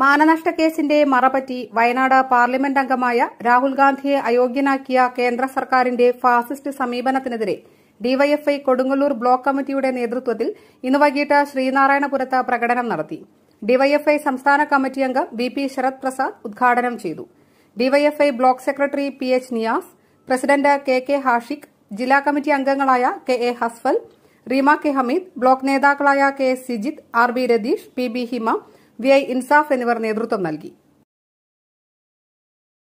മാനനഷ്ടക്കേസിന്റെ മറപറ്റി Wayanad parliament അംഗമായ രാഹുൽ ഗാന്ധിയെ അയോഗ്യനാക്കിയ കേന്ദ്ര സർക്കാരിന്റെ ഫാസിസ്റ്റ് സമീപനത്തിനെതിരെ ഡിവൈഎഫ്ഐ കൊടുങ്ങല്ലൂർ ബ്ലോക്ക് കമ്മിറ്റിയുടെ നേതൃത്വത്തിൽ ഇന്ന് വൈകിട്ട് ശ്രീനാരായണപുരത്ത് പ്രകടനം നടത്തി ഡിവൈഎഫ്ഐ സംസ്ഥാന കമ്മിറ്റി അംഗം വി പി ശരത് പ്രസാദ് ഉദ്ഘാടനം ചെയ്തു DYFI block secretary P H Niyas president K K Hashik ജില്ലാ കമ്മിറ്റി അംഗങ്ങളായ K A Hasfal Reema K Hameed block നേതാക്കളായ K Sijith R B Ratheesh P B Hima V I Insaf എന്നിവർ നേതൃത്വം നൽകി